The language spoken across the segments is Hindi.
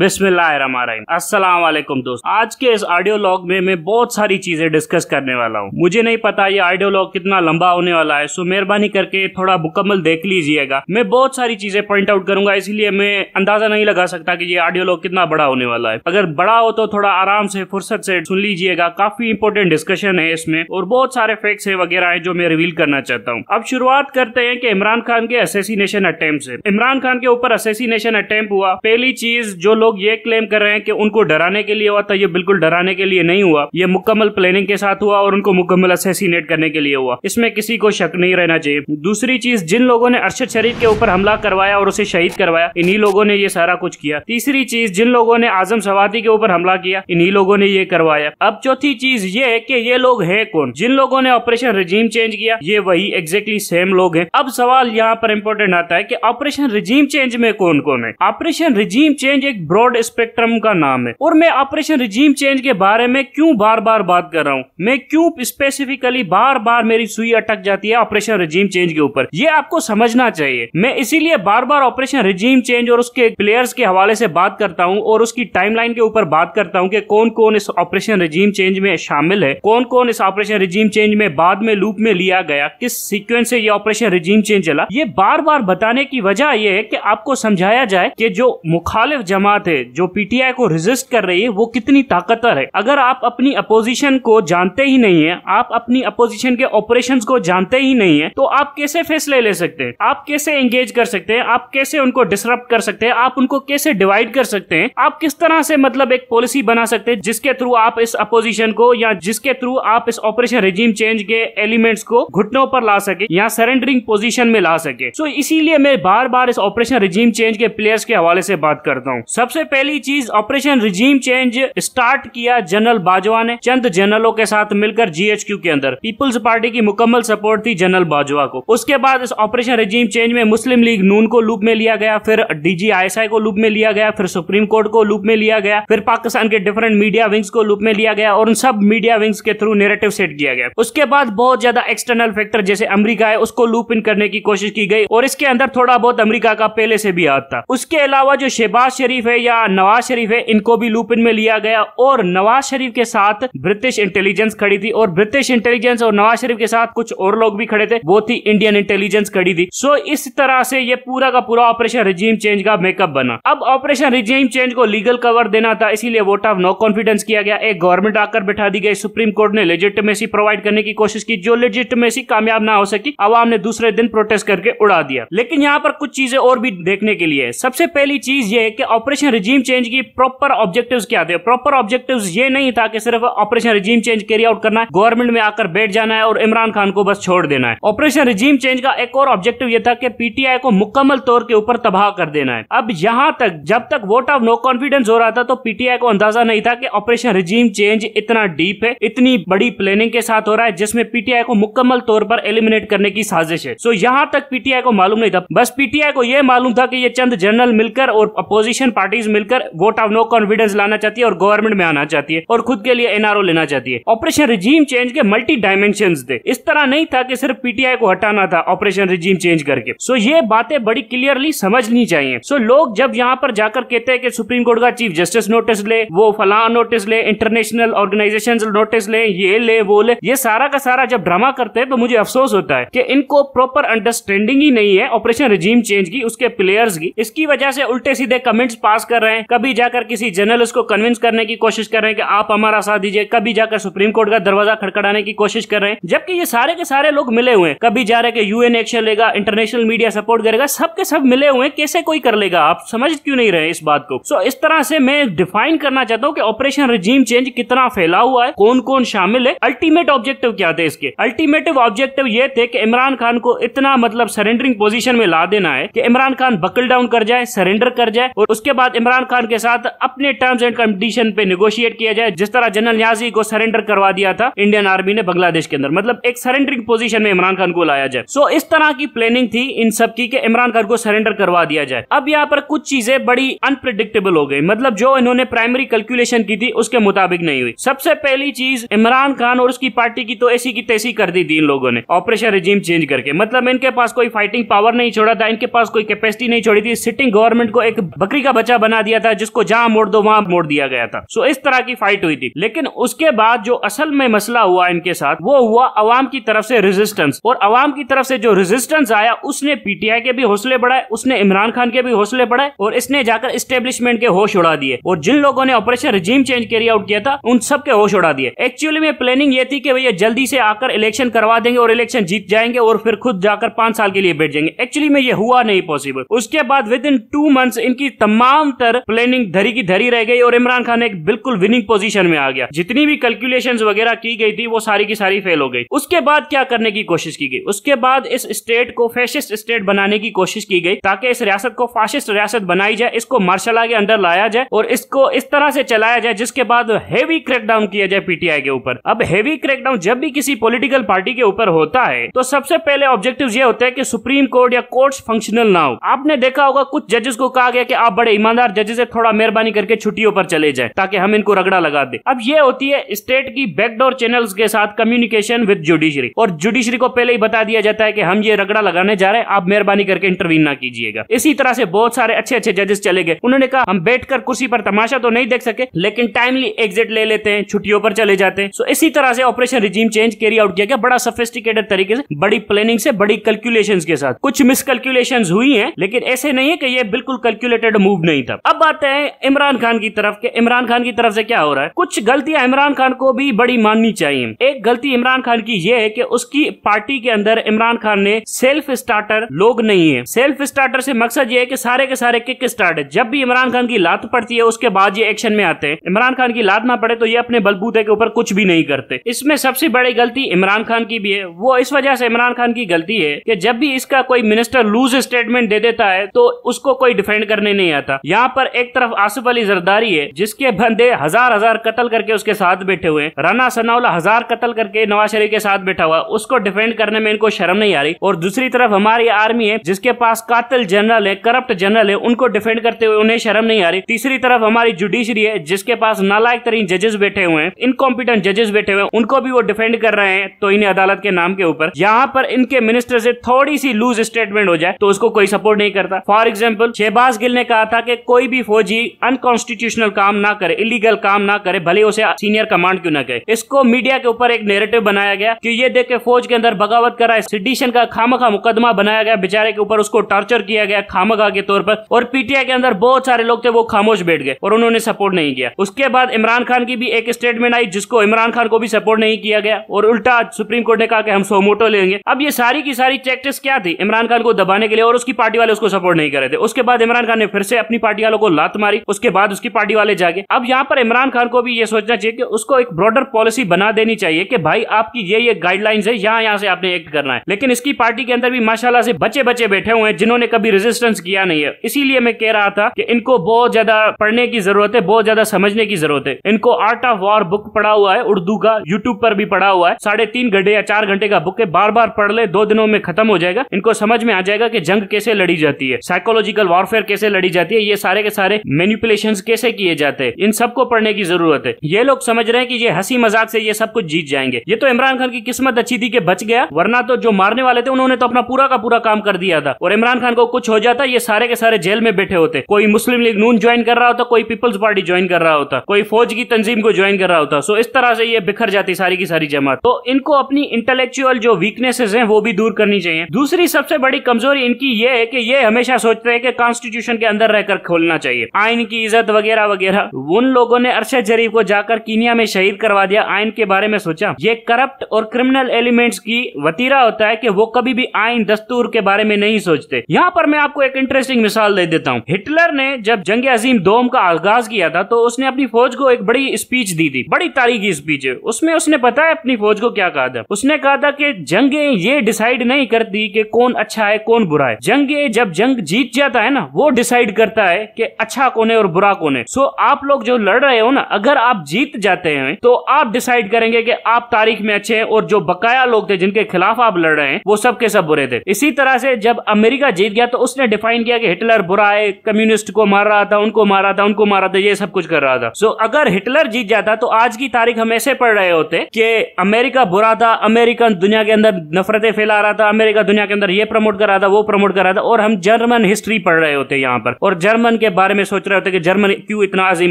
वालेकुम दोस्त आज के इस ऑडियो लॉग में मैं बहुत सारी चीजें डिस्कस करने वाला हूँ मुझे नहीं पता ये ऑडियो लॉग कितना लंबा होने वाला है सो मेहरबानी करके थोड़ा मुकम्मल देख लीजिएगा मैं बहुत सारी चीजें पॉइंट आउट करूंगा इसीलिए मैं अंदाजा नहीं लगा सकता की ये ऑडियो लॉग कितना बड़ा होने वाला है अगर बड़ा हो तो थोड़ा आराम से फुर्सत से सुन लीजिएगा काफी इंपोर्टेंट डिस्कशन है इसमें और बहुत सारे फैक्ट्स है वगैरह है जो मैं रिवील करना चाहता हूँ अब शुरुआत करते हैं की इमरान खान के असेसिनेशन अटेम्प्ट से इमरान खान के ऊपर असेसिनेशन अटेम्प्ट हुआ पहली चीज जो लोग ये क्लेम कर रहे हैं कि उनको डराने के लिए हुआ था ये बिल्कुल डराने के लिए नहीं हुआ ये मुकम्मल प्लानिंग के साथ हुआ और उनको मुकम्मल असेसिनेट करने के लिए हुआ इसमें किसी को शक नहीं रहना चाहिए दूसरी चीज जिन लोगों ने अरशद शरीफ के ऊपर हमला करवाया और उसे शहीद करवाया इन्हीं लोगों ने ये सारा कुछ किया तीसरी चीज जिन लोगों ने आजम सवादी के ऊपर हमला किया इन्हीं लोगों ने ये करवाया अब चौथी चीज ये है कि ये लोग है कौन जिन लोगों ने ऑपरेशन रिजीम चेंज किया ये वही एग्जैक्टली सेम लोग हैं अब सवाल यहाँ पर इम्पोर्टेंट आता है कि ऑपरेशन रिजीम चेंज में कौन कौन है ऑपरेशन रिजीम चेंज एक ब्रॉड स्पेक्ट्रम का नाम है और मैं ऑपरेशन रिजीम चेंज के बारे में क्यों बार बार बात कर रहा हूँ मैं क्यों स्पेसिफिकली बार बार मेरी सुई अटक जाती है ऑपरेशन रिजीम चेंज के ऊपर ये आपको समझना चाहिए मैं इसीलिए बार बार ऑपरेशन रिजीम चेंज और उसके प्लेयर्स के हवाले से बात करता हूँ और उसकी टाइमलाइन के ऊपर बात करता हूँ कि कौन कौन इस ऑपरेशन रिजीम चेंज में शामिल है कौन कौन इस ऑपरेशन रिजीम चेंज में बाद में लूप में लिया गया किस सिक्वेंस से ये ऑपरेशन रिजीम चेंज चला ये बार बार बताने की वजह यह है कि आपको समझाया जाए कि जो मुखालिफ जमात ताकत है जो पीटीआई को रिजिस्ट कर रही है वो कितनी ताकतवर है अगर आप अपनी अपोजिशन को जानते ही नहीं है आप अपनी अपोजिशन के ऑपरेशन को जानते ही नहीं है तो आप कैसे फैसले ले सकते हैं आप कैसे एंगेज कर सकते हैं आप कैसे उनको डिस्टर्ब कर सकते हैं आप उनको कैसे डिवाइड कर सकते हैं आप किस तरह से मतलब एक पॉलिसी बना सकते हैं जिसके थ्रू आप इस अपोजिशन को या जिसके थ्रू आप इस ऑपरेशन रेजिम चेंज के एलिमेंट्स को घुटनों पर ला सके या सरेंडरिंग पोजिशन में ला सके सो so, इसीलिए मैं बार बार इस ऑपरेशन रिजीम चेंज के प्लेयर्स के हवाले से बात करता हूँ सब सबसे पहली चीज ऑपरेशन रिजीम चेंज स्टार्ट किया जनरल बाजवा ने चंद जनरलों के साथ मिलकर जीएचक्यू के अंदर पीपल्स पार्टी की मुकम्मल सपोर्ट थी जनरल बाजवा को उसके बाद इस ऑपरेशन रिजीम चेंज में मुस्लिम लीग नून को लूप में लिया गया फिर डीजी आईएसआई को लूप में लिया गया फिर सुप्रीम कोर्ट को लूप में लिया गया फिर पाकिस्तान के डिफरेंट मीडिया विंग्स को लूप में लिया गया और उन सब मीडिया विंग्स के थ्रू नेरेटिव सेट किया गया उसके बाद बहुत ज्यादा एक्सटर्नल फैक्टर जैसे अमरीका है उसको लूप इन करने की कोशिश की गई और इसके अंदर थोड़ा बहुत अमरीका का पहले से भी हाथ था उसके अलावा जो शहबाज शरीफ है या नवाज शरीफ है इनको भी लूपिन में लिया गया और नवाज शरीफ के साथ ब्रिटिश इंटेलिजेंस खड़ी थी और ब्रिटिश इंटेलिजेंस और नवाज शरीफ के साथ कुछ और लोग भी खड़े थे वो थी इंडियन इंटेलिजेंस खड़ी थी सो इस तरह से ये पूरा का पूरा ऑपरेशन रिजीम चेंज का मेकअप बना अब ऑपरेशन रिजीम चेंज को लीगल कवर देना था इसीलिए वोट ऑफ नो कॉन्फिडेंस किया गया एक गवर्नमेंट आकर बैठा दी गई सुप्रीम कोर्ट ने लेजिटमेसी प्रोवाइड करने की कोशिश की जो लेजिटमेसी कामयाब ना हो सकी आवाम ने दूसरे दिन प्रोटेस्ट करके उड़ा दिया लेकिन यहाँ पर कुछ चीजें और भी देखने के लिए सबसे पहली चीज ये है कि ऑपरेशन ऑपरेशन रिजीम चेंज की प्रॉपर ऑब्जेक्टिव क्या थे प्रॉपर ऑब्जेक्टिव ये नहीं था कि सिर्फ operation regime change carry out करना है गवर्नमेंट में आकर बैठ जाना है और इमरान खान को बस छोड़ देना है ऑपरेशन रिजीम चेंज का एक और ऑब्जेक्टिव यह था कि पीटीआई को मुकम्मल तौर के ऊपर तबाह कर देना है अब यहाँ तक जब तक वोट ऑफ नो कॉन्फिडेंस हो रहा था तो पीटीआई को अंदाजा नहीं था कि ऑपरेशन रिजीम चेंज इतना डीप है इतनी बड़ी प्लानिंग के साथ हो रहा है जिसमें पीटीआई को मुकम्मल तौर पर एलिमिनेट करने की साजिश है सो so, यहाँ तक पीटीआई को मालूम नहीं था बस पीटीआई को यह मालूम था कि ये चंद जनरल मिलकर और अपोजिशन पार्टी पार्टीज मिलकर वोट ऑफ नो कॉन्फिडेंस लाना चाहती है और गवर्नमेंट में आना चाहती है और खुद के लिए एनआरओ लेना चाहती है ऑपरेशन रिजीम चेंज के मल्टी डायमेंशन थे इस तरह नहीं था कि सिर्फ पीटीआई को हटाना था ऑपरेशन रिजीम चेंज करके सो ये बातें बड़ी क्लियरली समझनी चाहिए सो लोग जब यहाँ पर जाकर कहते हैं कि सुप्रीम कोर्ट का चीफ जस्टिस नोटिस ले वो फला नोटिस ले इंटरनेशनल ऑर्गेनाइजेशन नोटिस ले ये ले वो ले ये सारा का सारा जब ड्रामा करते हैं तो मुझे अफसोस होता है कि इनको प्रॉपर अंडरस्टैंडिंग ही नहीं है ऑपरेशन रिजीम चेंज की उसके प्लेयर्स की इसकी वजह से उल्टे सीधे कमेंट्स पास पास कर रहे हैं कभी जाकर किसी जर्नलिस्ट को कन्विंस करने की कोशिश कर रहे हैं कि आप हमारा साथ दीजिए कभी जाकर सुप्रीम कोर्ट का दरवाजा खड़खड़ाने की कोशिश कर रहे हैं जबकि ये सारे के सारे लोग मिले हुए हैं कभी जा रहे यूएन एक्शन लेगा इंटरनेशनल मीडिया सपोर्ट करेगा सबके सब मिले हुए हैं कैसे कोई कर लेगा आप समझ क्यों नहीं रहे इस बात को सो इस तरह से मैं डिफाइन करना चाहता हूँ कि ऑपरेशन रिजीम चेंज कितना फैला हुआ है कौन कौन शामिल है अल्टीमेट ऑब्जेक्टिव क्या थे इसके अल्टीमेटिव ऑब्जेक्टिव ये थे कि इमरान खान को इतना मतलब सरेंडरिंग पोजिशन में ला देना है कि इमरान खान बकल डाउन कर जाए सरेंडर कर जाए और उसके बाद साथ इमरान खान के साथ अपने टर्म्स एंड कंडीशन पे निगोशिएट किया जाए जिस तरह जनरल न्याजी को सरेंडर करवा दिया था इंडियन आर्मी ने बांग्लादेश के अंदर मतलब एक सरेंडरिंग पोजीशन में इमरान खान को लाया जाए सो इस तरह की प्लानिंग थी इन सब की इमरान खान को सरेंडर करवा दिया जाए अब यहाँ पर कुछ चीजें बड़ी अनप्रिडिक्टेबल हो गई मतलब जो इन्होंने प्राइमरी कैलकुलेशन की थी उसके मुताबिक नहीं हुई सबसे पहली चीज इमरान खान और उसकी पार्टी की तो ऐसी की तैसी कर दी थी इन लोगों ने ऑपरेशन रिजीम चेंज करके मतलब इनके पास कोई फाइटिंग पावर नहीं छोड़ा था इनके पास कोई कैपेसिटी नहीं छोड़ी थी सिटिंग गवर्नमेंट को एक बकरी का बच्चा बना दिया था जिसको जहां मोड़ दो वहां मोड़ दिया गया था सो इस तरह की फाइट हुई थी लेकिन उसके बाद जो असल में मसला हुआ इनके साथ वो हुआ अवाम की तरफ से रेजिस्टेंस और अवाम की तरफ से जो रेजिस्टेंस आया उसने पीटीआई के भी हौसले बढ़ाए उसने इमरान खान के भी हौसले बढ़ाए और इसने जाकर स्टेब्लिशमेंट के होश उड़ा दिए और जिन लोगों ने operation regime change carry out किया था उन सब के होश उड़ा दिए एक्चुअली में प्लानिंग ये थी कि भैया जल्दी से आकर इलेक्शन करवा देंगे और इलेक्शन जीत जाएंगे और फिर खुद जाकर पांच साल के लिए बैठ जाएंगे एक्चुअली में ये हुआ नहीं पॉसिबल उसके बाद विद इन टू मंथ इनकी तमाम काउंटर प्लानिंग धरी की धरी रह गई और इमरान खान एक बिल्कुल विनिंग पोजीशन में आ गया जितनी भी कैलकुलेशन वगैरह की गई थी वो सारी की सारी फेल हो गई उसके बाद क्या करने की कोशिश की गई उसके बाद इस स्टेट को फैशिस्ट स्टेट बनाने की कोशिश की गई ताकि इस रियासत को फासिस्ट रियासत बनाई जाए इसको मार्शल के अंदर लाया जाए और इसको इस तरह से चलाया जाए जिसके बाद हेवी क्रैकडाउन किया जाए पीटीआई के ऊपर अब हेवी क्रैकडाउन जब भी किसी पोलिटिकल पार्टी के ऊपर होता है तो सबसे पहले ऑब्जेक्टिव ये होता है कि सुप्रीम कोर्ट या कोर्ट फंक्शनल ना हो आपने देखा होगा कुछ जजेस को कहा गया कि आप बड़े ईमानदार जिम्मेदार जजेस है थोड़ा मेहरबानी करके छुट्टियों पर चले जाए ताकि हम इनको रगड़ा लगा दे अब ये होती है स्टेट की बैकडोर चैनल के साथ कम्युनिकेशन विद जुडिशरी और जुडिशरी को पहले ही बता दिया जाता है की हम ये रगड़ा लगाने जा रहे हैं आप मेहरबानी करके इंटरव्यू ना कीजिएगा इसी तरह से बहुत सारे अच्छे अच्छे जजेस चले गए उन्होंने कहा हम बैठ कुर्सी पर तमाशा तो नहीं देख सके लेकिन टाइमली एग्जिट ले लेते हैं छुट्टियों पर चले जाते हैं सो इसी तरह से operation regime change carry out किया गया बड़ा सफिस्टिकेटेड तरीके से बड़ी प्लानिंग से बड़ी कैलकुलेशन के साथ कुछ मिसकैलकुलेशन हुई है लेकिन ऐसे नहीं है कि ये बिल्कुल कैलकुलेटेड मूव नहीं था टफ अब बात है इमरान खान की तरफ के इमरान खान की तरफ से क्या हो रहा है कुछ गलतियां इमरान खान को भी बड़ी माननी चाहिए एक गलती इमरान खान की ये है कि उसकी पार्टी के अंदर इमरान खान ने सेल्फ स्टार्टर लोग नहीं है सेल्फ स्टार्टर से मकसद ये है कि सारे के सारे किक स्टार्ट जब भी इमरान खान की लात पड़ती है उसके बाद ये एक्शन में आते हैं इमरान खान की लात ना पड़े तो ये अपने बलबूते के ऊपर कुछ भी नहीं करते इसमें सबसे बड़ी गलती इमरान खान की भी है वो इस वजह से इमरान खान की गलती है कि जब भी इसका कोई मिनिस्टर लूज स्टेटमेंट दे देता है तो उसको कोई डिफेंड करने नहीं आता या यहाँ पर एक तरफ आसिफ अली जरदारी है जिसके बंदे हजार हजार कत्ल करके उसके साथ बैठे हुए राना सनाउला हजार कत्ल करके नवाज शरीफ के साथ बैठा हुआ उसको डिफेंड करने में इनको शर्म नहीं आ रही और दूसरी तरफ हमारी आर्मी है जिसके पास कातिल जनरल है करप्ट जनरल है उनको डिफेंड करते हुए उन्हें शर्म नहीं आ रही तीसरी तरफ हमारी जुडिशरी है जिसके पास नालायक तरीन जजेस बैठे हुए हैं इनकॉम्पिटेंट जजेस बैठे हुए हैं उनको भी वो डिफेंड कर रहे हैं तो इन्हें अदालत के नाम के ऊपर यहाँ पर इनके मिनिस्टर से थोड़ी सी लूज स्टेटमेंट हो जाए तो उसको कोई सपोर्ट नहीं करता फॉर एग्जाम्पल शहबाज गिल ने कहा था कि कोई भी फौजी अनकॉन्स्टिट्यूशनल काम ना करे इलीगल काम ना करे भले उसे सीनियर कमांड क्यों ना कहे इसको मीडिया के ऊपर एक नेरेटिव बनाया गया कि ये देख के फौज के अंदर बगावत करा है सिडिशन का खामखा मुकदमा बनाया गया बेचारे के ऊपर उसको टॉर्चर किया गया खामखा के तौर पर और पीटीआई के अंदर बहुत सारे लोग थे वो खामोश बैठ गए और उन्होंने सपोर्ट नहीं किया उसके बाद इमरान खान की भी एक स्टेटमेंट आई जिसको इमरान खान को भी सपोर्ट नहीं किया गया और उल्टा सुप्रीम कोर्ट ने कहा कि हम सोमोटो लेंगे अब ये सारी की सारी चैक्टिस क्या थी इमरान खान को दबाने के लिए और उसकी पार्टी वाले उसको सपोर्ट नहीं कर रहे थे उसके बाद इमरान खान ने फिर से अपनी पार्टी पार्टी वालों को लात मारी उसके बाद उसकी पार्टी वाले जागे अब यहाँ पर इमरान खान को भी ये सोचना चाहिए कि उसको एक ब्रॉडर पॉलिसी बना देनी चाहिए कि भाई आपकी ये ये गाइडलाइंस है यहाँ यहाँ से आपने एक्ट करना है लेकिन इसकी पार्टी के अंदर भी माशाला से बचे बचे बैठे हुए हैं जिन्होंने कभी रेजिस्टेंस किया नहीं है इसीलिए मैं कह रहा था कि इनको बहुत ज्यादा पढ़ने की जरूरत है बहुत ज्यादा समझने की जरूरत है इनको आर्ट ऑफ वॉर बुक पढ़ा हुआ है उर्दू का यूट्यूब पर भी पढ़ा हुआ है साढ़े तीन घंटे या चार घंटे का बुक है बार बार पढ़ ले दो दिनों में खत्म हो जाएगा इनको समझ में आ जाएगा कि जंग कैसे लड़ी जाती है साइकोलॉजिकल वॉरफेयर कैसे लड़ी जाती है ये सारे के सारे मैनिपुलेशन कैसे किए जाते हैं इन सबको पढ़ने की जरूरत है ये लोग समझ रहे हैं कि ये हंसी मजाक से ये सब कुछ जीत जाएंगे ये तो इमरान खान की किस्मत अच्छी थी कि बच गया वरना तो जो मारने वाले थे उन्होंने तो अपना पूरा का पूरा काम कर दिया था और इमरान खान को कुछ हो जाता ये सारे के सारे जेल में बैठे होते कोई मुस्लिम लीग नून ज्वाइन कर रहा होता कोई पीपल्स पार्टी ज्वाइन कर रहा होता कोई फौज की तंजीम को ज्वाइन कर रहा होता सो इस तरह से ये बिखर जाती सारी की सारी जमात तो इनको अपनी इंटेलेक्चुअल जो वीकनेसेस हैं वो भी दूर करनी चाहिए दूसरी सबसे बड़ी कमजोरी इनकी ये है कि ये हमेशा सोचते हैं कि कॉन्स्टिट्यूशन के अंदर रहकर खोलना चाहिए आयन की इज्जत वगैरह वगैरह उन लोगों ने अरशद शरीफ को जाकर कीनिया में शहीद करवा दिया आयन के बारे में सोचा ये करप्ट और क्रिमिनल एलिमेंट्स की वतीरा होता है कि वो कभी भी आइन दस्तूर के बारे में नहीं सोचते यहाँ पर मैं आपको एक इंटरेस्टिंग मिसाल दे देता हूँ हिटलर ने जब जंग अजीम दोम का आगाज किया था तो उसने अपनी फौज को एक बड़ी स्पीच दी थी बड़ी तारीखी स्पीच है उसमें उसने पता है अपनी फौज को क्या कहा था उसने कहा था कि जंगे ये डिसाइड नहीं करती कि कौन अच्छा है कौन बुरा है जंगे जब जंग जीत जाता है ना वो डिसाइड करता है है कि अच्छा कौन है और बुरा कौन है सो आप लोग जो लड़ रहे हो ना अगर आप जीत जाते हैं तो आप डिसाइड करेंगे कि आप तारीख में अच्छे हैं और जो बकाया लोग थे जिनके खिलाफ आप लड़ रहे हैं वो सब के सब बुरे थे इसी तरह से जब अमेरिका जीत गया तो उसने डिफाइन किया कि हिटलर बुरा है कम्युनिस्ट को मार रहा था उनको मार रहा था उनको मार रहा था ये सब कुछ कर रहा था सो अगर हिटलर जीत जाता तो आज की तारीख हम ऐसे पढ़ रहे होते कि अमेरिका बुरा था अमेरिकन दुनिया के अंदर नफरतें फैला रहा था अमेरिका दुनिया के अंदर ये प्रमोट कर रहा था वो प्रमोट कर रहा था और हम जर्मन हिस्ट्री पढ़ रहे होते यहाँ पर और जर्मन जर्मन के बारे में सोच रहे होते कि जर्मन क्यों इतना अजीम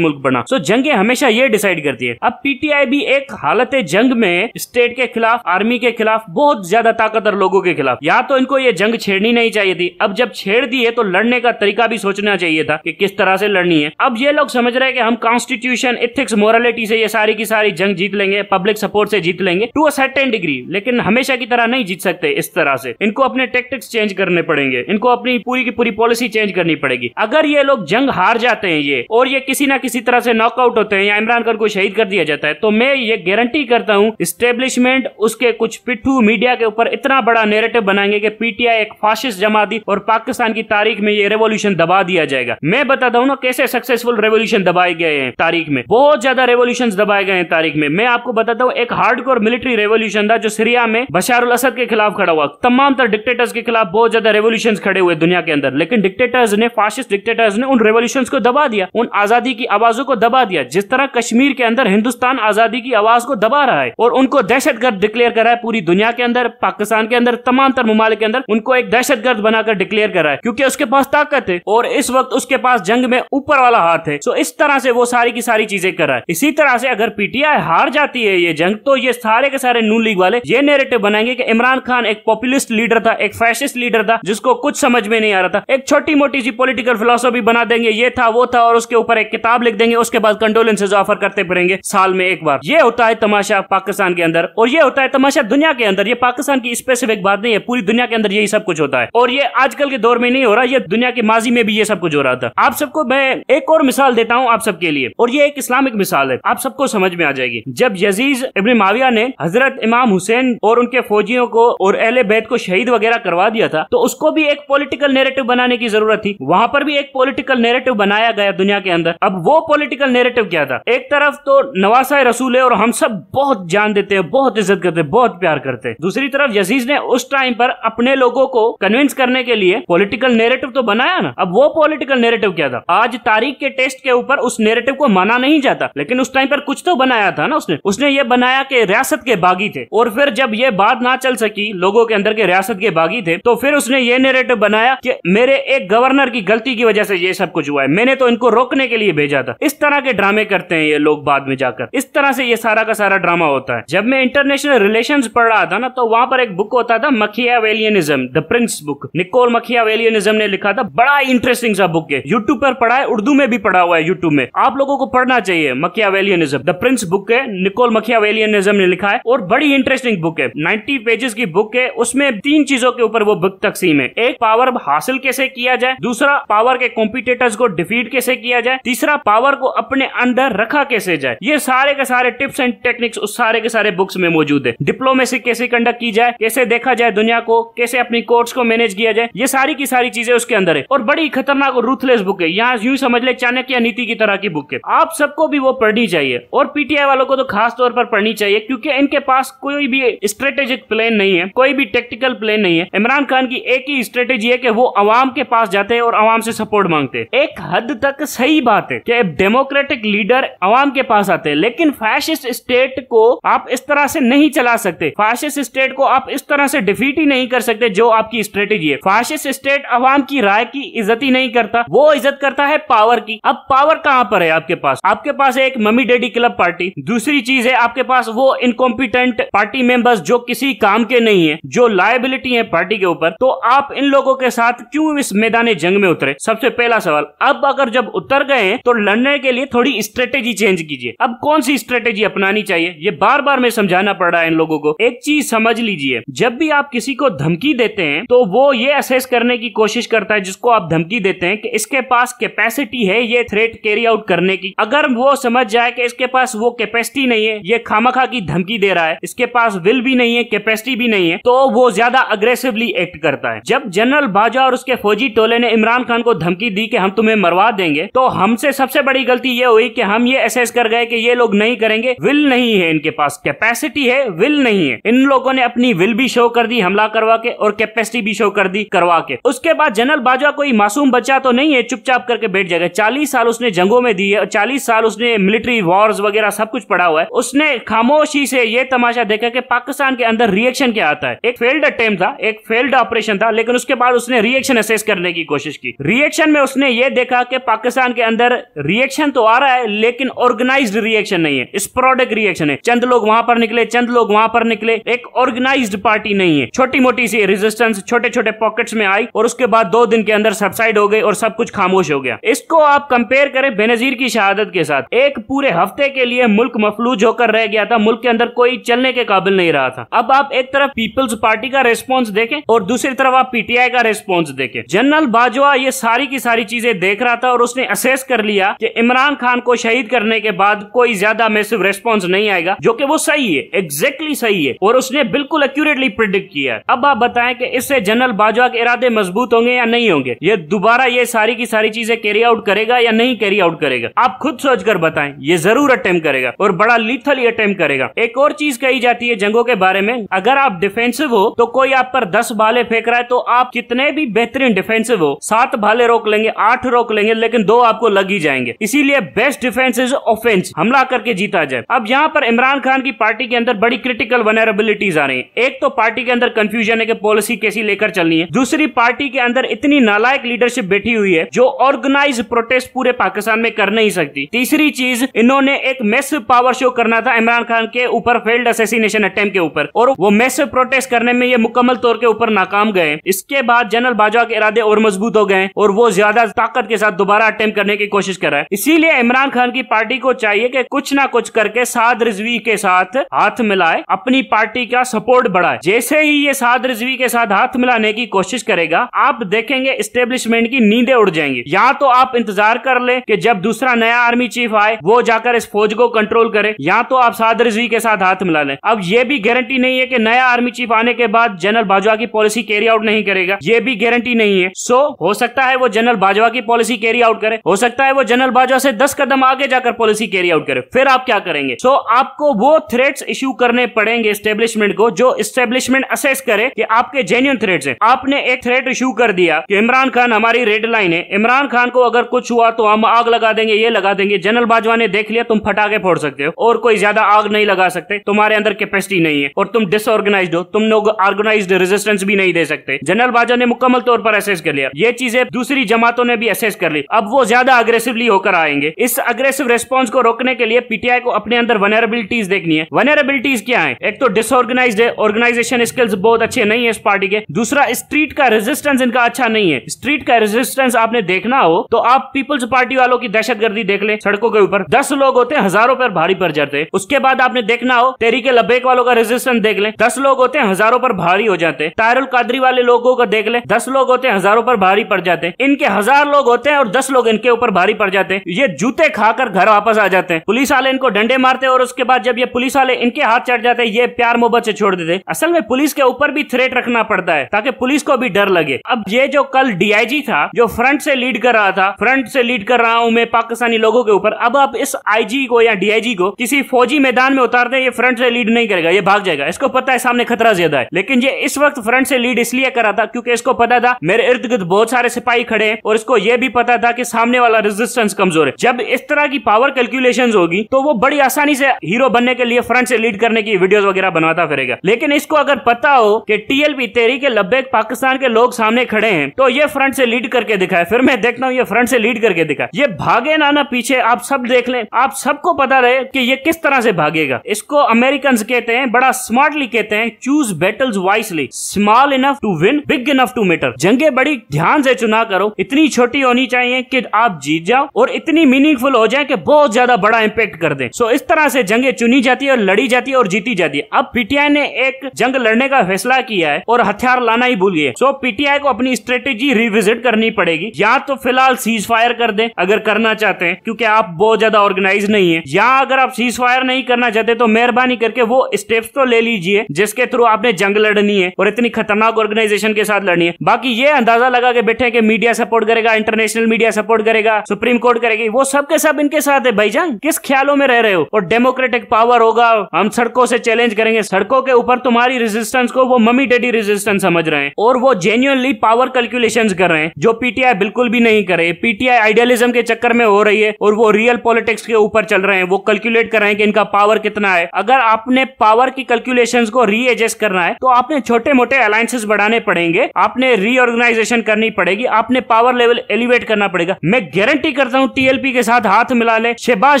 मुल्क बना सो जंगे हमेशा ये डिसाइड करती है अब पीटीआई भी एक हालत जंग में स्टेट के खिलाफ आर्मी के खिलाफ बहुत ज्यादा ताकतवर लोगों के खिलाफ या तो इनको ये जंग छेड़नी नहीं चाहिए थी अब जब छेड़ दी है तो लड़ने का तरीका भी सोचना चाहिए था कि किस तरह से लड़नी है अब ये लोग समझ रहे हैं कि हम कॉन्स्टिट्यूशन इथिक्स मोरलिटी से ये सारी की सारी जंग जीत लेंगे पब्लिक सपोर्ट से जीत लेंगे टू अटेन डिग्री लेकिन हमेशा की तरह नहीं जीत सकते इस तरह से इनको अपने टेक्टिक्स चेंज करने पड़ेंगे इनको अपनी पूरी की पूरी पॉलिसी चेंज करनी पड़ेगी अगर ये लोग लोग जंग हार जाते हैं ये और ये किसी ना किसी तरह से नॉकआउट होते हैं या इमरान खान को शहीद कर दिया जाता है तो मैं ये गारंटी करता हूँ स्टेब्लिशमेंट उसके कुछ पिट्ठू मीडिया के ऊपर इतना बड़ा नेरेटिव बनाएंगे कि पीटीआई एक फासिस्ट जमा दी और पाकिस्तान की तारीख में ये रेवोल्यूशन दबा दिया जाएगा मैं बताता हूँ ना कैसे सक्सेसफुल रेवोल्यूशन दबाए गए हैं तारीख में बहुत ज्यादा रेवोल्यूशन दबाए गए हैं तारीख में मैं आपको बताता हूँ एक हार्डकोर मिलिट्री रेवोल्यूशन था जो सीरिया में बशारुल असद के खिलाफ खड़ा हुआ तमाम तरह डिक्टेटर्स के खिलाफ बहुत ज्यादा रेवोल्यूशन खड़े हुए दुनिया के अंदर लेकिन डिक्टेटर्स ने फासिस्ट डिक्टेटर्स ने उन रेवोल्यूशन को दबा दिया उन आजादी की आवाजों को दबा दिया जिस तरह कश्मीर के अंदर हिंदुस्तान आजादी की आवाज को दबा रहा है और उनको दहशत गर्द डिक्लेयर करा है पूरी दुनिया के अंदर पाकिस्तान के अंदर तमाम तर ममालिक के अंदर उनको एक दहशत गर्द बनाकर डिक्लेयर कर रहा है क्योंकि उसके पास ताकत है और इस वक्त उसके पास जंग में ऊपर वाला हाथ है सो इस तरह से वो सारी की सारी चीजें कर रहा है इसी तरह से अगर पीटीआई हार जाती है ये जंग तो ये सारे के सारे नू लीग वाले ये नेरेटिव बनाएंगे कि इमरान खान एक पॉपुलिस्ट लीडर था एक फैशिस्ट लीडर था जिसको कुछ समझ में नहीं आ रहा था एक छोटी मोटी सी पॉलिटिकल फिलोसॉफी भी बना देंगे ये था वो था और उसके ऊपर एक किताब लिख देंगे उसके बाद कंडोलेंस ऑफर करते फिरेंगे साल में एक बार ये होता है तमाशा पाकिस्तान के अंदर और ये होता है तमाशा दुनिया के अंदर ये पाकिस्तान की स्पेसिफिक बात नहीं है पूरी दुनिया के अंदर यही सब कुछ होता है और ये आजकल के दौर में नहीं हो रहा ये दुनिया के माजी में भी ये सब कुछ हो रहा था आप सबको मैं एक और मिसाल देता हूँ आप सबके लिए और ये एक इस्लामिक मिसाल है आप सबको समझ में आ जाएगी जब यजीज इबन माविया ने हजरत इमाम हुसैन और उनके फौजियों को और अहले बैत को शहीद वगैरह करवा दिया था तो उसको भी एक पॉलिटिकल नैरेटिव बनाने की जरूरत थी वहां पर भी एक पॉलिटिकल पॉलिटिकल नेरेटिव बनाया गया दुनिया के अंदर अब वो पॉलिटिकल नेरेटिव क्या था एक तरफ तो नवासा रसूल है और हम सब बहुत जान देते हैं बहुत इज्जत करते हैं बहुत प्यार करते हैं दूसरी तरफ यजीज ने उस टाइम पर अपने लोगों को कन्विंस करने के लिए पॉलिटिकल नेरेटिव तो बनाया ना अब वो पॉलिटिकल नेरेटिव क्या था आज तारीख के टेस्ट के ऊपर उस नेरेटिव को माना नहीं जाता लेकिन उस टाइम पर कुछ तो बनाया था ना उसने उसने ये बनाया कि रियासत के बागी थे और फिर जब ये बात ना चल सकी लोगों के अंदर के रियासत के बागी थे तो फिर उसने ये नेरेटिव बनाया कि मेरे एक गवर्नर की गलती की वजह से ये सब कुछ हुआ है मैंने तो इनको रोकने के लिए भेजा था इस तरह के ड्रामे करते हैं ये लोग बाद में जाकर इस तरह से ये सारा का सारा ड्रामा होता है जब मैं इंटरनेशनल रिलेशन पढ़ रहा था ना तो वहाँ पर एक बुक होता था Machiavellianism the Prince book Niccolo Machiavellianism ने लिखा था बड़ा इंटरेस्टिंग सा बुक है यूट्यूब पर पढ़ा है उर्दू में भी पढ़ा हुआ है यूट्यूब में आप लोगों को पढ़ना चाहिए मखियावेलियनिज्म द प्रिंस बुक है निकोल मखिया वेलियनिज्म ने लिखा है और बड़ी इंटरेस्टिंग बुक है 90 पेजेस की बुक है उसमें तीन चीजों के ऊपर वो बुक तकसीम है एक पावर हासिल कैसे किया जाए दूसरा पावर के कॉम्पिटेटर्स को डिफीट कैसे किया जाए तीसरा पावर को अपने अंदर रखा कैसे जाए ये सारे के सारे टिप्स एंड टेक्निक्स उस सारे के सारे बुक्स में मौजूद है डिप्लोमेसी कैसे कंडक्ट की जाए कैसे देखा जाए दुनिया को कैसे अपनी कोर्ट्स को मैनेज किया जाए ये सारी की सारी चीजें उसके अंदर है और बड़ी खतरनाक और रूथलेस बुक है यहाँ यूं समझ ले चाणक्य नीति की तरह की बुक है आप सबको भी वो पढ़नी चाहिए और पीटीआई वालों को तो खास तौर पर पढ़नी चाहिए क्योंकि इनके पास कोई भी स्ट्रेटेजिक प्लान नहीं है कोई भी टेक्टिकल प्लान नहीं है इमरान खान की एक ही स्ट्रेटेजी है कि वो आवाम के पास जाते हैं और आवाम से सपोर्ट मांग मांगते एक हद तक सही बात है कि डेमोक्रेटिक लीडर आवाम के पास आते हैं लेकिन फैशिस्ट स्टेट को आप इस तरह से नहीं चला सकते फाशिस्ट स्टेट को आप इस तरह से डिफीट ही नहीं कर सकते जो आपकी स्ट्रेटेजी है फैशिस्ट स्टेट अवाम की राय की इज्जत ही नहीं करता वो इज्जत करता है पावर की अब पावर कहाँ पर है आपके पास आपके पास एक मम्मी डेडी क्लब पार्टी दूसरी चीज है आपके पास वो इनकॉम्पिटेंट पार्टी मेंबर्स जो किसी काम के नहीं है जो लाइबिलिटी है पार्टी के ऊपर तो आप इन लोगों के साथ क्यों इस मैदान जंग में उतरे सबसे पहले पहला सवाल अब अगर जब उतर गए तो लड़ने के लिए थोड़ी स्ट्रेटेजी चेंज कीजिए अब कौन सी स्ट्रेटेजी अपनानी चाहिए ये बार बार में समझाना पड़ रहा है इन लोगों को एक चीज समझ लीजिए जब भी आप किसी को धमकी देते हैं तो वो ये असेस करने की कोशिश करता है जिसको आप धमकी देते हैं कि इसके पास कैपेसिटी है ये थ्रेट कैरी आउट करने की अगर वो समझ जाए कि इसके पास वो कैपेसिटी नहीं है ये खामखा की धमकी दे रहा है इसके पास विल भी नहीं है कैपेसिटी भी नहीं है तो वो ज्यादा अग्रेसिवली एक्ट करता है जब जनरल बाजा और उसके फौजी टोले ने इमरान खान को धमकी दी दी कि हम तुम्हें मरवा देंगे तो हमसे सबसे बड़ी गलती ये हुई कि हम ये एसेस कर गए कि ये लोग नहीं करेंगे विल नहीं है इनके पास कैपेसिटी है विल नहीं है इन लोगों ने अपनी विल भी शो कर दी हमला करवा के और कैपेसिटी भी शो कर दी करवा के उसके बाद जनरल बाजवा कोई मासूम बच्चा तो नहीं है चुपचाप करके बैठ जाएगा चालीस साल उसने जंगों में दिए और चालीस साल उसने मिलिट्री वॉर्स वगैरह सब कुछ पढ़ा हुआ है उसने खामोशी से ये तमाशा देखा कि पाकिस्तान के अंदर रिएक्शन क्या आता है एक फेल्ड अटेम्प्ट था एक फेल्ड ऑपरेशन था लेकिन उसके बाद उसने रिएक्शन असेस करने की कोशिश की रिएक्शन में उस उसने ये देखा कि पाकिस्तान के अंदर रिएक्शन तो आ रहा है लेकिन ऑर्गेनाइज्ड रिएक्शन नहीं है स्प्रोडिक रिएक्शन है चंद लोग वहां पर निकले चंद लोग वहां पर निकले एक ऑर्गेनाइज्ड पार्टी नहीं है छोटी मोटी सी रेजिस्टेंस छोटे छोटे पॉकेट्स में आई और उसके बाद दो दिन के अंदर सबसाइड हो गई और सब कुछ खामोश हो गया इसको आप कंपेयर करें बेनजीर की शहादत के साथ एक पूरे हफ्ते के लिए मुल्क मफलूज होकर रह गया था मुल्क के अंदर कोई चलने के काबिल नहीं रहा था अब आप एक तरफ पीपल्स पार्टी का रेस्पॉन्स देखें और दूसरी तरफ आप पीटीआई का रेस्पॉन्स देखें जनरल बाजवा ये सारी की सारी सारी चीजें देख रहा था और उसने असेस कर लिया कि इमरान खान को शहीद करने के बाद कोई ज्यादा मैसिव रेस्पॉन्स नहीं आएगा जो कि वो सही है एग्जैक्टली exactly सही है और उसने बिल्कुल एक्यूरेटली प्रिडिक्ट किया अब आप बताएं कि इससे जनरल बाजवा के इरादे मजबूत होंगे या नहीं होंगे ये दोबारा ये सारी की सारी चीजें कैरी आउट करेगा या नहीं कैरी आउट करेगा आप खुद सोचकर बताए बताएं ये जरूर अटेम्प करेगा और बड़ा लिथल अटेम्प करेगा एक और चीज कही जाती है जंगों के बारे में अगर आप डिफेंसिव हो तो कोई आप पर दस भाले फेंक रहा है तो आप कितने भी बेहतरीन डिफेंसिव हो सात भाले रोक लेंगे लेंगे आठ रोक लेंगे लेकिन दो आपको लग ही जाएंगे इसीलिए बेस्ट डिफेंस इज ऑफेंस हमला करके जीता जाए अब यहाँ पर इमरान खान की पार्टी के अंदर बड़ी क्रिटिकल वनरेबिलिटीज आ रही है एक तो पार्टी के अंदर कंफ्यूजन है कि पॉलिसी कैसी लेकर चलनी है दूसरी पार्टी के अंदर इतनी नालायक लीडरशिप बैठी हुई है जो ऑर्गेनाइज प्रोटेस्ट पूरे पाकिस्तान में कर नहीं सकती तीसरी चीज इन्होंने एक मैसिव पावर शो करना था इमरान खान के ऊपर फेल्ड असेसिनेशन अटेम्प के ऊपर और वो मैसिव प्रोटेस्ट करने में ये मुकम्मल तौर के ऊपर नाकाम गए इसके बाद जनरल बाजवा के इरादे और मजबूत हो गए और वो ज्यादा ज्यादा ताकत के साथ दोबारा अटेम्प्ट करने की कोशिश कर रहा है इसीलिए इमरान खान की पार्टी को चाहिए कि कुछ ना कुछ करके साद रिजवी के साथ हाथ मिलाए अपनी पार्टी का सपोर्ट बढ़ाए जैसे ही ये साद रिजवी के साथ हाथ मिलाने की कोशिश करेगा आप देखेंगे स्टेब्लिशमेंट की नींदें उड़ जाएंगी या तो आप इंतजार कर ले कि जब दूसरा नया आर्मी चीफ आए वो जाकर इस फौज को कंट्रोल करे या तो आप साद रिजवी के साथ हाथ मिला लें अब ये भी गारंटी नहीं है कि नया आर्मी चीफ आने के बाद जनरल बाजवा की पॉलिसी कैरी आउट नहीं करेगा ये भी गारंटी नहीं है सो हो सकता है वो जनरल बाजवा की पॉलिसी कैरी आउट करे हो सकता है वो जनरल बाजवा से दस कदम आगे जाकर पॉलिसी कैरी आउट करे फिर आप क्या करेंगे सो आपको वो थ्रेट्स इश्यू करने पड़ेंगे स्टेब्लिशमेंट को जो स्टेब्लिशमेंट असेस करे कि आपके जेन्यून थ्रेट्स हैं आपने एक थ्रेट इश्यू कर दिया कि इमरान खान हमारी रेड लाइन है इमरान खान को अगर कुछ हुआ तो हम आग लगा देंगे ये लगा देंगे जनरल बाजवा ने देख लिया तुम फटाके फोड़ सकते हो और कोई ज्यादा आग नहीं लगा सकते तुम्हारे अंदर कैपेसिटी नहीं है और तुम डिसऑर्गेनाइज हो तुम लोग ऑर्गेनाइज रेजिस्टेंस भी नहीं दे सकते जनरल बाजवा ने मुकम्मल तौर पर असेस कर लिया ये चीजें दूसरी जमात जमातों ने भी असेस कर ली अब वो ज्यादा अग्रेसिवली होकर आएंगे इस अग्रेसिव रेस्पॉन्स को रोकने के लिए पीटीआई को अपने अंदर वनरेबिलिटीज देखनी है वनरेबिलिटीज क्या है एक तो डिसऑर्गेनाइज है ऑर्गेनाइजेशन स्किल्स बहुत अच्छे नहीं है इस पार्टी के दूसरा स्ट्रीट का रेजिस्टेंस इनका अच्छा नहीं है स्ट्रीट का रेजिस्टेंस आपने देखना हो तो आप पीपल्स पार्टी वालों की दहशत देख ले सड़कों के ऊपर दस लोग होते हैं हजारों पर भारी पड़ जाते हैं उसके बाद आपने देखना हो तेरी के लबेक वालों का रेजिस्टेंस देख ले दस लोग होते हैं हजारों पर भारी हो जाते हैं तायरुल कादरी वाले लोगों का देख ले दस लोग होते हैं हजारों पर भारी पड़ जाते हैं इनके हजार लोग होते हैं और दस लोग इनके ऊपर भारी पड़ जाते हैं ये जूते खाकर घर वापस आ जाते हैं पुलिस वाले इनको डंडे मारते हैं और उसके बाद जब ये पुलिस वाले इनके हाथ चढ़ जाते हैं ये प्यार मोहब्बत से छोड़ देते असल में पुलिस के ऊपर भी थ्रेट रखना पड़ता है ताकि पुलिस को भी डर लगे अब ये जो कल डीआईजी था जो फ्रंट से लीड कर रहा था फ्रंट से लीड कर रहा हूँ मैं पाकिस्तानी लोगों के ऊपर अब आप इस आईजी को या डीआईजी को किसी फौजी मैदान में उतार दे ये फ्रंट से लीड नहीं करेगा ये भाग जाएगा इसको पता है सामने खतरा ज्यादा है लेकिन ये इस वक्त फ्रंट से लीड इसलिए करा था क्योंकि इसको पता था मेरे इर्द गिर्द बहुत सारे सिपाही खड़े हैं और इसको यह भी पता था कि सामने वाला रेजिस्टेंस कमजोर है जब इस तरह की पावर कैलकुलेशन होगी तो वो बड़ी आसानी से हीरो बनने के लिए फ्रंट से लीड करने की वीडियो वगैरह बनवाता फिरेगा लेकिन इसको अगर पता हो कि टीएलपी तेरी के लब्बैक पाकिस्तान के लोग सामने खड़े हैं तो ये फ्रंट से लीड करके दिखाए फिर मैं देखता हूँ ये फ्रंट से लीड करके दिखा ये भागे ना ना पीछे आप सब देख लें आप सबको पता रहे कि ये किस तरह से भागेगा इसको अमेरिकन कहते हैं बड़ा स्मार्टली कहते हैं choose battles wisely small enough to win big enough to matter जंगे बड़ी ध्यान से चुना करो इतनी इतनी छोटी होनी चाहिए कि आप जीत जाओ और इतनी मीनिंगफुल हो जाए कि बहुत ज्यादा बड़ा इम्पेक्ट कर दे सो इस तरह से जंगे चुनी जाती है और लड़ी जाती है और जीती जाती है अब पीटीआई ने एक जंग लड़ने का फैसला किया है और हथियार लाना ही भूल गए सो पीटीआई को अपनी स्ट्रेटेजी रिविजिट करनी पड़ेगी या तो फिलहाल सीज फायर कर दे अगर करना चाहते हैं क्योंकि आप बहुत ज्यादा ऑर्गेनाइज नहीं है या अगर आप सीज फायर नहीं करना चाहते तो मेहरबानी करके वो स्टेप्स तो ले लीजिए जिसके थ्रू आपने जंग लड़नी है और इतनी खतरनाक ऑर्गेनाइजेशन के साथ लड़नी है बाकी ये अंदाजा लगा के बैठे कि मीडिया सपोर्ट करेगा इंटरनेशनल मीडिया सपोर्ट करेगा सुप्रीम कोर्ट करेगी वो सबके सब इनके साथ है भाईजान किस ख्यालों में रह रहे हो और डेमोक्रेटिक पावर होगा हम सड़कों से चैलेंज करेंगे सड़कों के ऊपर तुम्हारी रेजिस्टेंस को वो मम्मी डैडी रेजिस्टेंस समझ रहे हैं और वो जेन्युअनली पावर कैलकुलेशन कर रहे हैं जो पीटीआई बिल्कुल भी नहीं करे पीटीआई आइडियलिज्म के चक्कर में हो रही है और वो रियल पॉलिटिक्स के ऊपर चल रहे हैं वो कैलकुलेट कर रहे हैं कि इनका पावर कितना है अगर आपने पावर की कैलकुलेशन को रीएडजस्ट करना है तो आपने छोटे मोटे अलायसेस बढ़ाने पड़ेंगे आपने रीऑर्गेनाइजेशन करनी पड़ेगी आपने पावर पावर लेवल एलिवेट करना पड़ेगा मैं गारंटी करता हूँ टीएलपी के साथ हाथ मिला ले शहबाज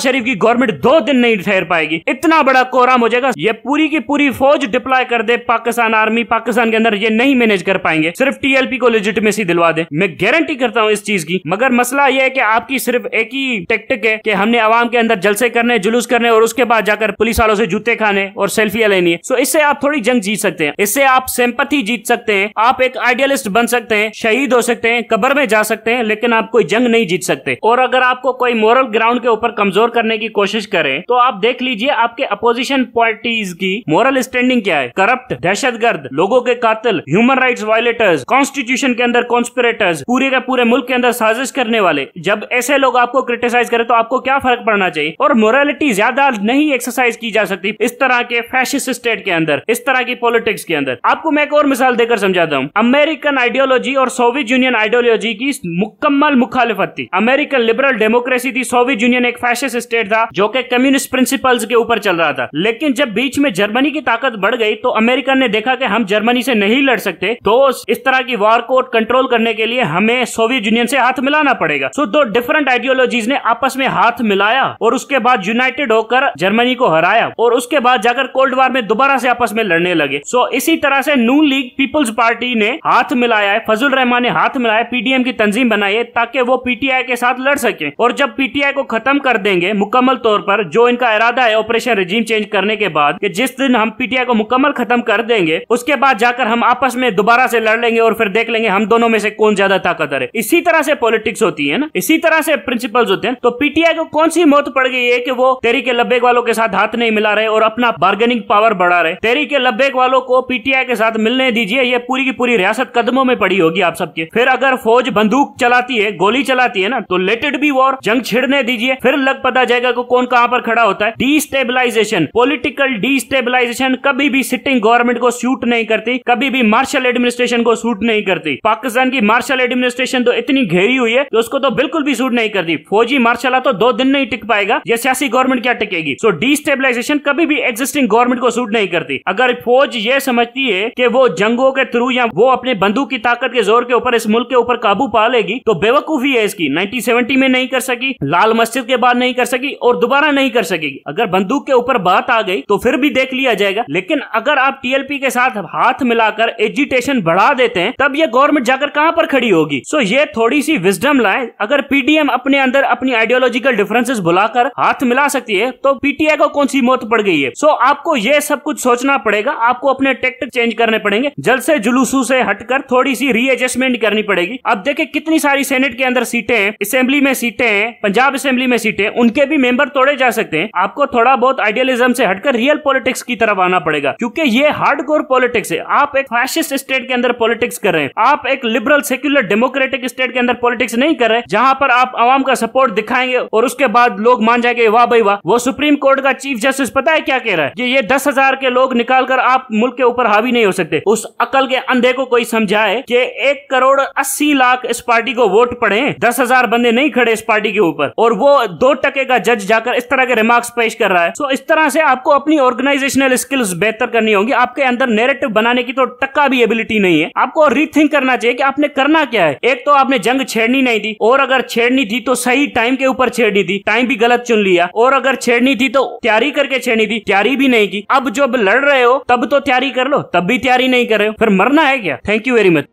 शरीफ की गवर्नमेंट दो दिन नहीं ठहर पाएगी इतना बड़ा कोराम हो जाएगा ये पूरी की पूरी फौज डिप्लाय कर दे पाकिस्तान आर्मी पाकिस्तान के अंदर ये नहीं मैनेज कर पाएंगे सिर्फ टीएलपी को लेजिटमेसी दिलवा दे मैं गारंटी करता हूँ इस चीज की मगर मसला यह है कि आपकी सिर्फ एक ही टेक्टिक है कि हमने आवाम के अंदर जलसे करने जुलूस करने और उसके बाद जाकर पुलिस वालों से जूते खाने और सेल्फियां लेनी है सो इससे आप थोड़ी जंग जीत सकते हैं इससे आप सेम्पथी जीत सकते हैं आप एक आइडियलिस्ट बन सकते हैं शहीद हो सकते हैं कबर में जा जा सकते हैं लेकिन आप कोई जंग नहीं जीत सकते और अगर आपको कोई मोरल ग्राउंड के ऊपर कमजोर करने की कोशिश करे तो आप देख लीजिए आपके अपोजिशन पार्टीज की मोरल स्टैंडिंग क्या है करप्ट दहशत लोगों के कातिल ह्यूमन राइट्स वायलेटर्स कॉन्स्टिट्यूशन के अंदर कॉन्स्पिरेटर्स पूरे के पूरे मुल्क के अंदर साजिश करने वाले जब ऐसे लोग आपको क्रिटिसाइज करें तो आपको क्या फर्क पड़ना चाहिए और मोरलिटी ज्यादा नहीं एक्सरसाइज की जा सकती इस तरह के फैशिस्ट स्टेट के अंदर इस तरह की पॉलिटिक्स के अंदर आपको मैं एक और मिसाल देकर समझाता हूँ अमेरिकन आइडियोलॉजी और सोवियत यूनियन आइडियोलॉजी की की मुकम्मल मुखालिफत थी अमेरिकन लिबरल डेमोक्रेसी थी सोवियत यूनियन एक फैशिस्ट स्टेट था जो कि कम्युनिस्ट प्रिंसिपल के ऊपर चल रहा था लेकिन जब बीच में जर्मनी की ताकत बढ़ गई तो अमेरिका ने देखा कि हम जर्मनी से नहीं लड़ सकते तो इस तरह की वॉर को कंट्रोल करने के लिए हमें सोवियत यूनियन से हाथ मिलाना पड़ेगा सो दो डिफरेंट आइडियोलॉजीज ने आपस में हाथ मिलाया और उसके बाद यूनाइटेड होकर जर्मनी को हराया और उसके बाद जाकर कोल्ड वॉर में दोबारा से आपस में लड़ने लगे सो इसी तरह से नू लीग पीपुल्स पार्टी ने हाथ मिलाया है फजुल रहमान ने हाथ मिलाया पीडीएम की तंजीम बनाई है ताकि वो पीटीआई के साथ लड़ सके और जब पीटीआई को खत्म कर देंगे मुकम्मल तौर पर जो इनका इरादा है ऑपरेशन रजीम चेंज करने के बाद कि जिस दिन हम पीटीआई को मुकम्मल खत्म कर देंगे उसके बाद जाकर हम आपस में दोबारा से लड़ लेंगे और फिर देख लेंगे हम दोनों में से कौन ज्यादा ताकतवर है इसी तरह से पॉलिटिक्स होती है ना इसी तरह से प्रिंसिपल होते हैं तो पीटीआई को कौन सी मौत पड़ गई है कि वो तेरी के लब्बेक वालों के साथ हाथ नहीं मिला रहे और अपना बार्गेनिंग पावर बढ़ा रहे तेरी के लब्बेक वालों को पीटीआई के साथ मिलने दीजिए ये पूरी की पूरी रियासत कदमों में पड़ी होगी आप सबके फिर अगर फौज बंद बंदूक चलाती है गोली चलाती है ना तो लेट इट बी वॉर जंग छिड़ने दीजिए फिर लग पता जाएगा कि कौन कहां पर खड़ा होता है डिस्टेबिलाईजेशन पॉलिटिकल डिस्टेबिलाईजेशन कभी भी सिटिंग गवर्नमेंट को सूट नहीं करती कभी भी मार्शल एडमिनिस्ट्रेशन को सूट नहीं करती पाकिस्तान की मार्शल एडमिनिस्ट्रेशन तो इतनी घेरी हुई है कि तो उसको तो बिल्कुल भी सूट नहीं करती फौजी मार्शल तो दो दिन नहीं टिक पाएगा या सियासी गवर्नमेंट क्या टिकेगी सो डिस्टेबिलाईजेशन कभी भी एग्जिस्टिंग गवर्नमेंट को सूट नहीं करती अगर फौज यह समझती है कि वो जंगों के थ्रू या वो अपने बंदूक की ताकत के जोर के ऊपर इस मुल्क के ऊपर काबू पा पालेगी तो बेवकूफी है इसकी नाइनटीन में नहीं कर सकी लाल मस्जिद के बाद नहीं कर सकी और दोबारा नहीं कर सकेगी अगर बंदूक के ऊपर बात आ गई तो फिर भी देख लिया जाएगा लेकिन अगर आप टीएलपी के साथ हाथ मिलाकर एजिटेशन बढ़ा देते हैं तब ये गवर्नमेंट जाकर कहाँ पर खड़ी होगी सो ये थोड़ी सी विजडम लाए अगर पीडीएम अपने अंदर अपनी आइडियोलॉजिकल डिफरेंसेस बुलाकर हाथ मिला सकती है तो पीटीआई को कौन सी मौत पड़ गई है सो आपको ये सब कुछ सोचना पड़ेगा आपको अपने टेक्ट चेंज करने पड़ेंगे जल से जुलूसू से हटकर थोड़ी सी रीएडजस्टमेंट करनी पड़ेगी अब देखे कितनी सारी सेनेट के अंदर सीटें असेंबली में सीटें पंजाब असेंबली में सीटें उनके भी मेंबर तोड़े जा सकते हैं आपको थोड़ा बहुत आइडियलिज्म से हटकर रियल पॉलिटिक्स की तरफ आना पड़ेगा क्योंकि ये हार्ड कोर पॉलिटिक्स है आप एक फैशिस्ट स्टेट के अंदर पॉलिटिक्स कर रहे हैं आप एक लिबरल सेक्युलर डेमोक्रेटिक स्टेट के अंदर पॉलिटिक्स नहीं कर रहे जहां पर आप आवाम का सपोर्ट दिखाएंगे और उसके बाद लोग मान जाएंगे वाह भाई वाह वो सुप्रीम कोर्ट का चीफ जस्टिस पता है क्या कह रहा है कि ये दस हजार के लोग निकाल कर आप मुल्क के ऊपर हावी नहीं हो सकते उस अकल के अंधे को कोई समझाए कि एक करोड़ अस्सी लाख इस पार्टी को वोट पड़े दस हजार बंदे नहीं खड़े इस पार्टी के ऊपर और वो दो टके का जज जाकर इस तरह के रिमार्क्स पेश कर रहा है सो इस तरह से आपको अपनी ऑर्गेनाइजेशनल स्किल्स बेहतर करनी होगी आपके अंदर नेरेटिव बनाने की तो टक्का भी एबिलिटी नहीं है आपको रीथिंक करना चाहिए कि आपने करना क्या है एक तो आपने जंग छेड़नी नहीं थी और अगर छेड़नी थी तो सही टाइम के ऊपर छेड़नी थी टाइम भी गलत चुन लिया और अगर छेड़नी थी तो तैयारी करके छेड़नी थी तैयारी भी नहीं की अब जब लड़ रहे हो तब तो तैयारी कर लो तब भी तैयारी नहीं कर रहे हो फिर मरना है क्या थैंक यू वेरी मच